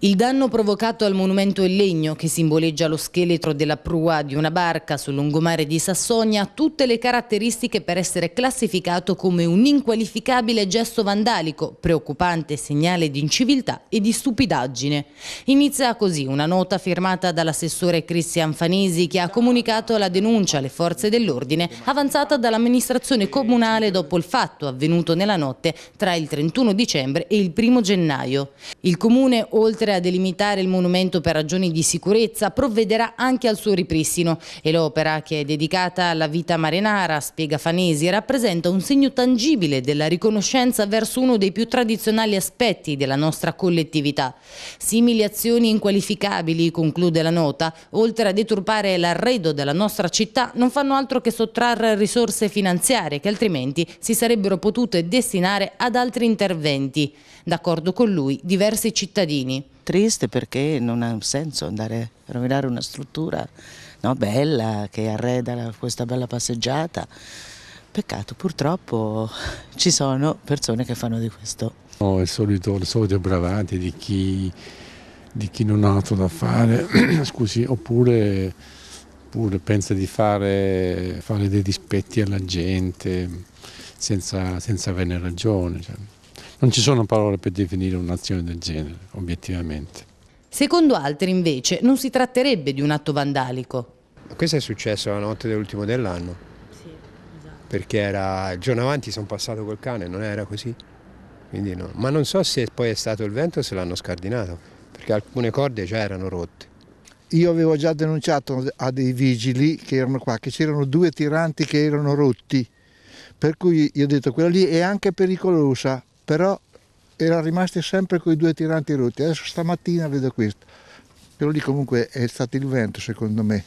Il danno provocato al monumento in legno, che simboleggia lo scheletro della prua di una barca sul lungomare di Sassonia, ha tutte le caratteristiche per essere classificato come un inqualificabile gesto vandalico, preoccupante segnale di inciviltà e di stupidaggine. Inizia così una nota firmata dall'assessore Cristian Fanesi che ha comunicato la denuncia alle forze dell'ordine avanzata dall'amministrazione comunale dopo il fatto avvenuto nella notte tra il 31 dicembre e il 1 gennaio. Il comune, oltre oltre a delimitare il monumento per ragioni di sicurezza, provvederà anche al suo ripristino e l'opera, che è dedicata alla vita marinara, spiega Fanesi, rappresenta un segno tangibile della riconoscenza verso uno dei più tradizionali aspetti della nostra collettività. Simili azioni inqualificabili, conclude la nota, oltre a deturpare l'arredo della nostra città, non fanno altro che sottrarre risorse finanziarie che altrimenti si sarebbero potute destinare ad altri interventi. D'accordo con lui diversi cittadini triste perché non ha senso andare a rovinare una struttura no, bella che arreda questa bella passeggiata. Peccato, purtroppo ci sono persone che fanno di questo. No, il solito, le solite bravate di chi, di chi non ha altro da fare, scusi, oppure, oppure, pensa di fare, fare, dei dispetti alla gente senza, senza averne ragione. Cioè. Non ci sono parole per definire un'azione del genere, obiettivamente. Secondo altri, invece, non si tratterebbe di un atto vandalico. Questo è successo la notte dell'ultimo dell'anno. Sì, esatto. Perché era il giorno avanti sono passato col cane, non era così. No. Ma non so se poi è stato il vento o se l'hanno scardinato, perché alcune corde già erano rotte. Io avevo già denunciato a dei vigili che erano qua, che c'erano due tiranti che erano rotti, per cui io ho detto quella lì è anche pericolosa, però era rimasto sempre con i due tiranti rotti. Adesso stamattina vedo questo. Però lì comunque è stato il vento secondo me.